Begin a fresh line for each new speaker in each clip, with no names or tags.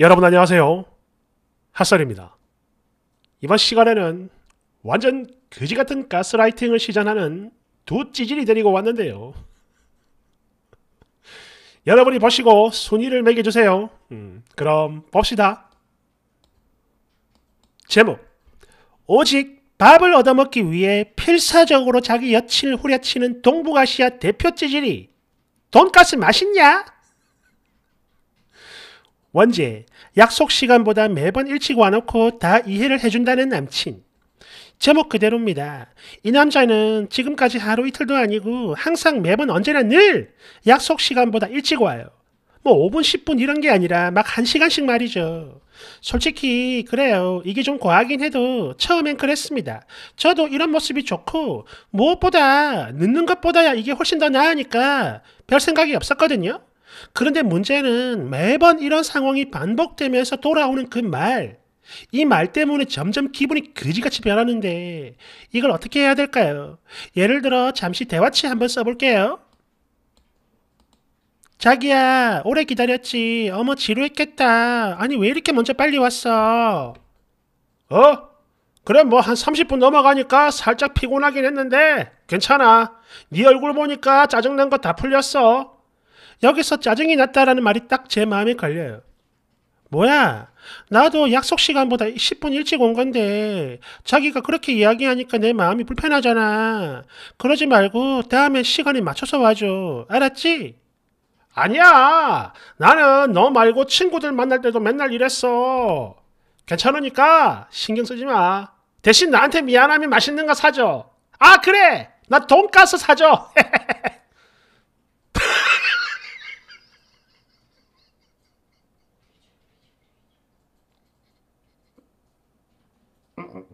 여러분 안녕하세요. 핫설입니다. 이번 시간에는 완전 거지 같은 가스라이팅을 시전하는 두 찌질이 데리고 왔는데요. 여러분이 보시고 순위를 매겨주세요. 음, 그럼 봅시다. 제목 오직 밥을 얻어먹기 위해 필사적으로 자기 여친을 후려치는 동북아시아 대표 찌질이 돈가스 맛있냐? 원제, 약속 시간보다 매번 일찍 와놓고 다 이해를 해준다는 남친. 제목 그대로입니다. 이 남자는 지금까지 하루 이틀도 아니고 항상 매번 언제나 늘 약속 시간보다 일찍 와요. 뭐 5분, 10분 이런 게 아니라 막 1시간씩 말이죠. 솔직히 그래요. 이게 좀 과하긴 해도 처음엔 그랬습니다. 저도 이런 모습이 좋고 무엇보다 늦는 것보다야 이게 훨씬 더 나으니까 별 생각이 없었거든요. 그런데 문제는 매번 이런 상황이 반복되면서 돌아오는 그 말, 이 말 때문에 점점 기분이 그지같이 변하는데 이걸 어떻게 해야 될까요? 예를 들어 잠시 대화치 한번 써볼게요. 자기야, 오래 기다렸지. 어머, 지루했겠다. 아니, 왜 이렇게 먼저 빨리 왔어? 어? 그래, 뭐 한 30분 넘어가니까 살짝 피곤하긴 했는데 괜찮아. 네 얼굴 보니까 짜증난 거 다 풀렸어. 여기서 짜증이 났다라는 말이 딱 제 마음에 걸려요. 뭐야? 나도 약속 시간보다 10분 일찍 온 건데 자기가 그렇게 이야기하니까 내 마음이 불편하잖아. 그러지 말고 다음엔 시간에 맞춰서 와줘. 알았지? 아니야. 나는 너 말고 친구들 만날 때도 맨날 이랬어. 괜찮으니까 신경 쓰지 마. 대신 나한테 미안하면 맛있는 거 사줘. 아 그래. 나 돈가스 사줘. on,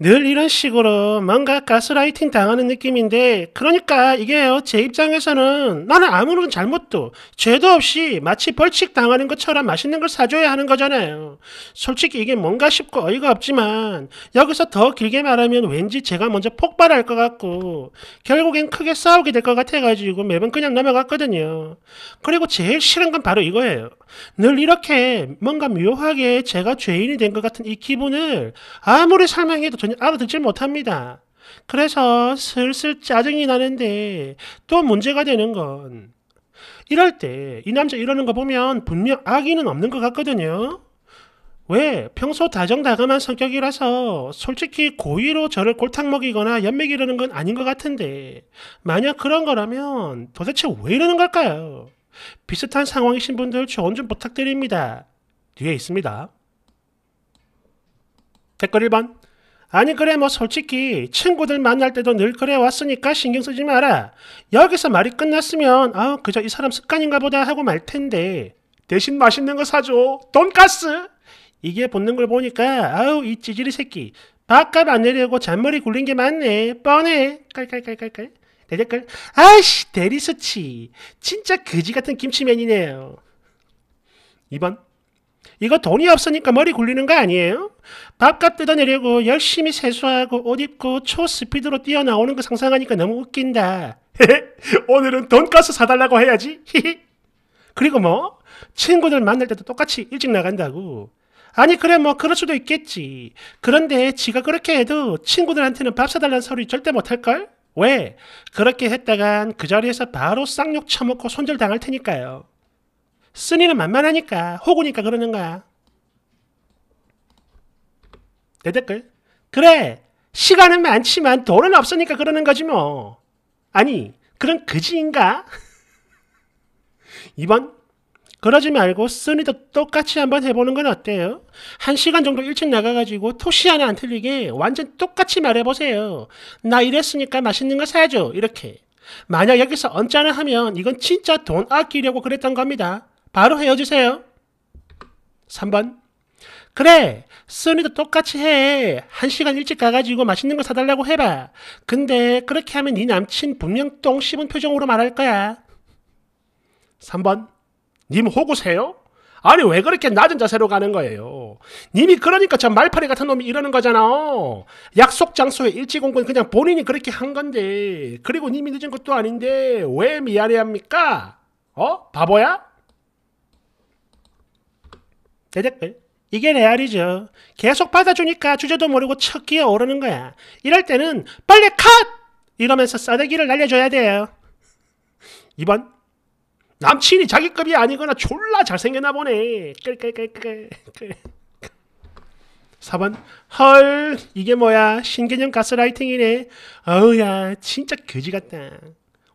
늘 이런 식으로 뭔가 가스라이팅 당하는 느낌인데 그러니까 이게제 입장에서는 나는 아무런 잘못도 죄도 없이 마치 벌칙 당하는 것처럼 맛있는 걸 사줘야 하는 거잖아요. 솔직히 이게 뭔가 싶고 어이가 없지만 여기서 더 길게 말하면 왠지 제가 먼저 폭발할 것 같고 결국엔 크게 싸우게 될 것 같아가지고 매번 그냥 넘어갔거든요. 그리고 제일 싫은 건 바로 이거예요. 늘 이렇게 뭔가 묘하게 제가 죄인이 된 것 같은 이 기분을 아무리 설명해도 전혀 알아듣질 못합니다. 그래서 슬슬 짜증이 나는데 또 문제가 되는 건 이럴 때 이 남자 이러는 거 보면 분명 악의는 없는 것 같거든요. 왜? 평소 다정다감한 성격이라서 솔직히 고의로 저를 골탕 먹이거나 연맥이라는 건 아닌 것 같은데 만약 그런 거라면 도대체 왜 이러는 걸까요? 비슷한 상황이신 분들 조언 좀 부탁드립니다. 뒤에 있습니다. 댓글 1번 아니 그래 뭐 솔직히 친구들 만날 때도 늘 그래 왔으니까 신경 쓰지 마라. 여기서 말이 끝났으면 아 그저 이 사람 습관인가 보다 하고 말 텐데 대신 맛있는 거 사줘 돈까스 이게 붙는 걸 보니까 아우 이 찌질이 새끼 밥값 안 내려고 잔머리 굴린 게맞네 뻔해 깔깔깔깔깔 대댓글 아이씨 대리수치 진짜 그지같은 김치맨이네요. 2번 이거 돈이 없으니까 머리 굴리는 거 아니에요? 밥값 뜯어내려고 열심히 세수하고 옷 입고 초스피드로 뛰어나오는 거 상상하니까 너무 웃긴다. 오늘은 돈가스 사달라고 해야지. 그리고 뭐 친구들 만날 때도 똑같이 일찍 나간다고. 아니 그래 뭐 그럴 수도 있겠지. 그런데 지가 그렇게 해도 친구들한테는 밥 사달라는 소리 절대 못할걸? 왜? 그렇게 했다간 그 자리에서 바로 쌍욕 처먹고 손절당할 테니까요. 쓰니는 만만하니까 호구니까 그러는 거야. 내 댓글? 그래! 시간은 많지만 돈은 없으니까 그러는 거지 뭐. 아니, 그런 그지인가? 2번 그러지 말고 쓰니도 똑같이 한번 해보는 건 어때요? 한 시간 정도 일찍 나가가지고 토시 하나 안 틀리게 완전 똑같이 말해보세요. 나 이랬으니까 맛있는 거 사줘. 이렇게. 만약 여기서 언짢아 하면 이건 진짜 돈 아끼려고 그랬던 겁니다. 바로 헤어지세요. 3번. 그래, 쓰니도 똑같이 해. 한 시간 일찍 가가지고 맛있는 거 사달라고 해봐. 근데 그렇게 하면 네 남친 분명 똥 씹은 표정으로 말할 거야. 3번. 님 호구세요? 아니 왜 그렇게 낮은 자세로 가는 거예요? 님이 그러니까 참 말파리 같은 놈이 이러는 거잖아 약속 장소에 일찌공건 그냥 본인이 그렇게 한 건데 그리고 님이 늦은 것도 아닌데 왜 미안해합니까? 어? 바보야? 대댓글 이게 레알이죠. 계속 받아주니까 주제도 모르고 척 기어 오르는 거야. 이럴 때는 빨리 컷! 이러면서 싸대기를 날려줘야 돼요. 2번 남친이 자기급이 아니거나 졸라 잘생겼나 보네. 4번헐 이게 뭐야 신개념 가스라이팅이네 어우야 진짜 거지 같다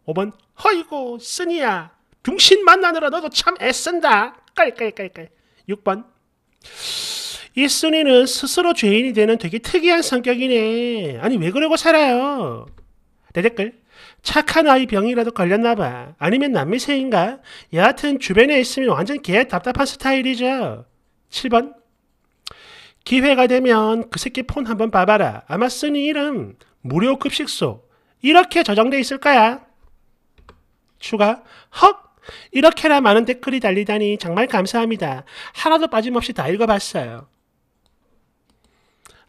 5번 허이고 쓰니야 중신 만나느라 너도 참 애쓴다 깔깔깔깔 6번 이 쓰니는 스스로 죄인이 되는 되게 특이한 성격이네 아니 왜 그러고 살아요 내 댓글 착한 아이 병이라도 걸렸나 봐. 아니면 남미새인가? 여하튼 주변에 있으면 완전 개 답답한 스타일이죠. 7번 기회가 되면 그 새끼 폰 한번 봐봐라. 아마 쓰니 이름 무료 급식소 이렇게 저장돼 있을 거야. 추가 헉 이렇게나 많은 댓글이 달리다니 정말 감사합니다. 하나도 빠짐없이 다 읽어봤어요.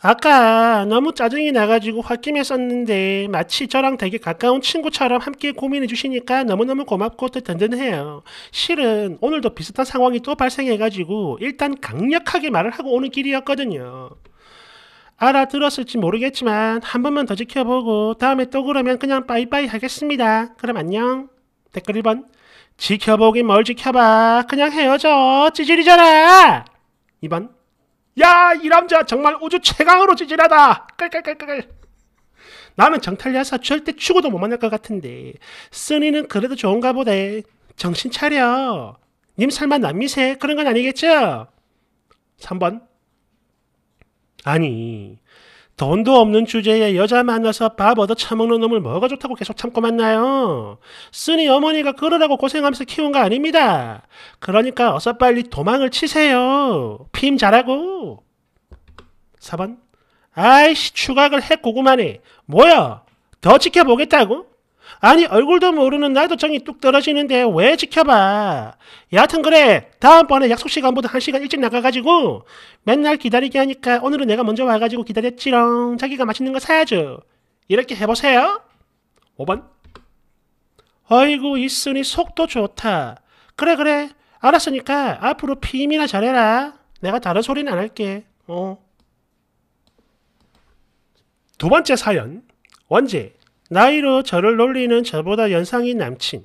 아까 너무 짜증이 나가지고 홧김했었는데 마치 저랑 되게 가까운 친구처럼 함께 고민해 주시니까 너무너무 고맙고 또 든든해요. 실은 오늘도 비슷한 상황이 또 발생해가지고 일단 강력하게 말을 하고 오는 길이었거든요. 알아들었을지 모르겠지만 한 번만 더 지켜보고 다음에 또 그러면 그냥 빠이빠이 하겠습니다. 그럼 안녕. 댓글 1번 지켜보긴 뭘 지켜봐. 그냥 헤어져. 찌질이잖아. 2번 야, 이 남자 정말 우주 최강으로 지질하다. 깔깔깔깔. 나는 정탈리아서 절대 죽어도 못 만날 것 같은데 쓰니는 그래도 좋은가 보대. 정신 차려. 님 설마 남미세 그런 건 아니겠죠? 3번. 아니, 돈도 없는 주제에 여자 만나서 밥 얻어 처먹는 놈을 뭐가 좋다고 계속 참고 만나요. 쓰니 어머니가 그러라고 고생하면서 키운 거 아닙니다. 그러니까 어서 빨리 도망을 치세요. 피임 잘하고. 4번. 아이씨, 추각을 했고구만이. 뭐야? 더 지켜보겠다고? 아니 얼굴도 모르는 나이도정이 뚝 떨어지는데 왜 지켜봐. 여하튼 그래 다음번에 약속 시간보다 한 시간 일찍 나가가지고 맨날 기다리게 하니까 오늘은 내가 먼저 와가지고 기다렸지롱. 자기가 맛있는 거 사야죠. 이렇게 해보세요. 5번 아이구 있으니 속도 좋다. 그래 그래 알았으니까 앞으로 피임이나 잘해라. 내가 다른 소리는 안 할게. 어. 두 번째 사연 원제 나이로 저를 놀리는 저보다 연상인 남친.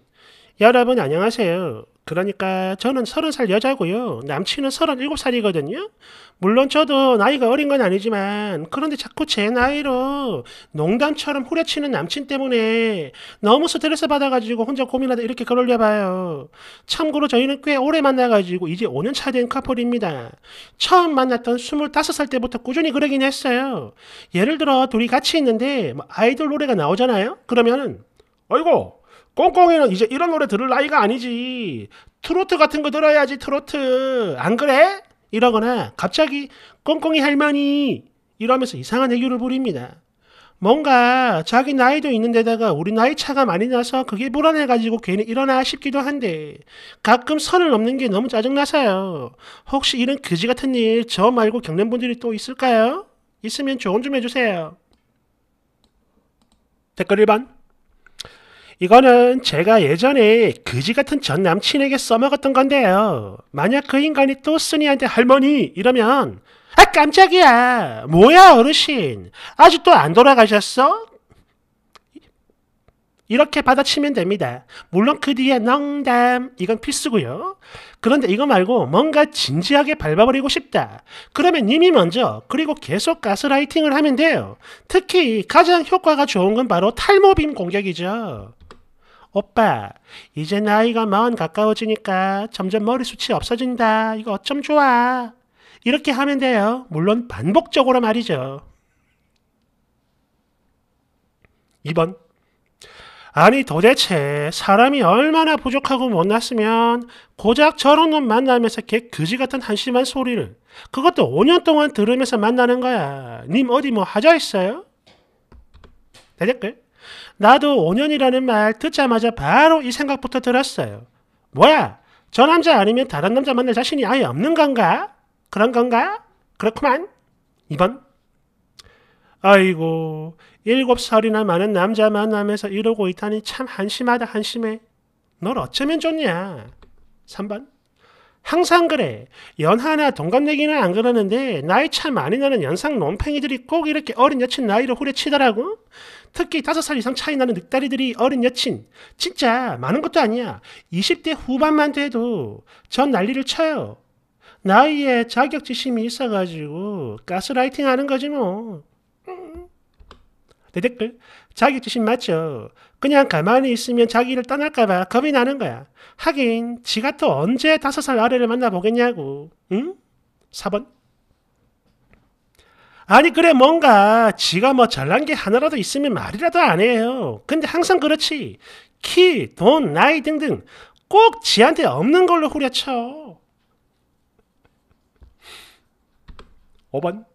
여러분 안녕하세요. 그러니까 저는 30살 여자고요. 남친은 37살이거든요. 물론 저도 나이가 어린 건 아니지만 그런데 자꾸 제 나이로 농담처럼 후려치는 남친 때문에 너무 스트레스 받아가지고 혼자 고민하다 이렇게 글 올려봐요. 참고로 저희는 꽤 오래 만나가지고 이제 5년 차 된 커플입니다. 처음 만났던 25살 때부터 꾸준히 그러긴 했어요. 예를 들어 둘이 같이 있는데 뭐 아이돌 노래가 나오잖아요. 그러면은 아이고 꽁꽁이는 이제 이런 노래 들을 나이가 아니지. 트로트 같은 거 들어야지 트로트. 안 그래? 이러거나 갑자기 꽁꽁이 할머니 이러면서 이상한 애교를 부립니다. 뭔가 자기 나이도 있는데다가 우리 나이 차가 많이 나서 그게 불안해가지고 괜히 일어나 싶기도 한데 가끔 선을 넘는 게 너무 짜증나서요. 혹시 이런 그지 같은 일 저 말고 겪는 분들이 또 있을까요? 있으면 조언 좀 해주세요. 댓글 1번 이거는 제가 예전에 그지 같은 전 남친에게 써먹었던 건데요. 만약 그 인간이 또 순이한테 할머니 이러면 아 깜짝이야 뭐야 어르신 아직도 안 돌아가셨어? 이렇게 받아치면 됩니다. 물론 그 뒤에 농담 이건 필수고요. 그런데 이거 말고 뭔가 진지하게 밟아버리고 싶다. 그러면 님이 먼저 그리고 계속 가스라이팅을 하면 돼요. 특히 가장 효과가 좋은 건 바로 탈모빔 공격이죠. 오빠, 이제 나이가 마흔 가까워지니까 점점 머리숱이 없어진다. 이거 어쩜 좋아. 이렇게 하면 돼요. 물론 반복적으로 말이죠. 2번. 아니 도대체 사람이 얼마나 부족하고 못났으면 고작 저런 놈 만나면서 개 그지 같은 한심한 소리를 그것도 5년 동안 들으면서 만나는 거야. 님 어디 뭐 하자 있어요? 대댓글. 나도 5년이라는 말 듣자마자 바로 이 생각부터 들었어요. 뭐야? 저 남자 아니면 다른 남자 만날 자신이 아예 없는 건가? 그런 건가? 그렇구만. 2번. 아이고, 일곱 살이나 많은 남자 만남에서 이러고 있다니 참 한심하다, 한심해. 널 어쩌면 좋냐? 3번. 항상 그래. 연하나 동갑내기는 안 그러는데 나이 차 많이 나는 연상 논팽이들이 꼭 이렇게 어린 여친 나이를 후려치더라고. 특히 5살 이상 차이 나는 늑다리들이 어린 여친. 진짜 많은 것도 아니야. 20대 후반만 돼도 전 난리를 쳐요. 나이에 자격지심이 있어가지고 가스라이팅 하는 거지 뭐. 내 네, 댓글 자기 주신 맞죠. 그냥 가만히 있으면 자기를 떠날까봐 겁이 나는 거야. 하긴 지가 또 언제 다섯 살 아래를 만나보겠냐고. 응? 4번 아니 그래 뭔가 지가 뭐 잘난 게 하나라도 있으면 말이라도 안 해요. 근데 항상 그렇지. 키, 돈, 나이 등등 꼭 지한테 없는 걸로 후려쳐. 5번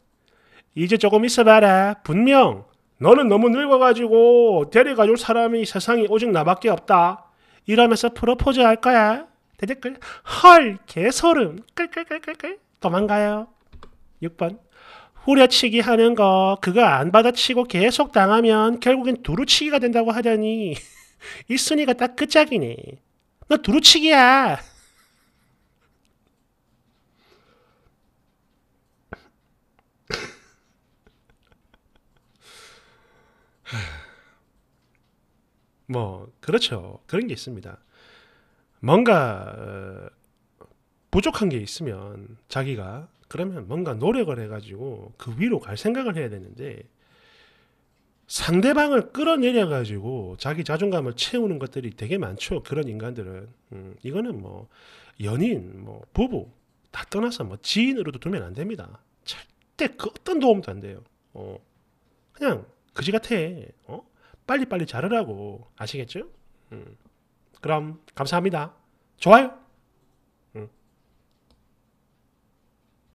이제 조금 있어봐라. 분명 너는 너무 늙어가지고 데려가줄 사람이 세상에 오직 나밖에 없다. 이러면서 프로포즈 할 거야. 대댓글 헐 개소름 끌끌 끌 끌 끌 도망가요. 6번 후려치기 하는 거 그거 안 받아치고 계속 당하면 결국엔 두루치기가 된다고 하더니 있순니가딱 끝장이네. 너 두루치기야. 뭐 그렇죠. 그런 게 있습니다. 뭔가 어, 부족한 게 있으면 자기가 그러면 뭔가 노력을 해가지고 그 위로 갈 생각을 해야 되는데 상대방을 끌어내려 가지고 자기 자존감을 채우는 것들이 되게 많죠. 그런 인간들은 음, 이거는 뭐 연인, 뭐 부부 다 떠나서 뭐 지인으로도 두면 안 됩니다. 절대 그 어떤 도움도 안 돼요. 어, 그냥 그지 같아. 어? 빨리빨리 자르라고 아시겠죠? 음. 그럼 감사합니다. 좋아요.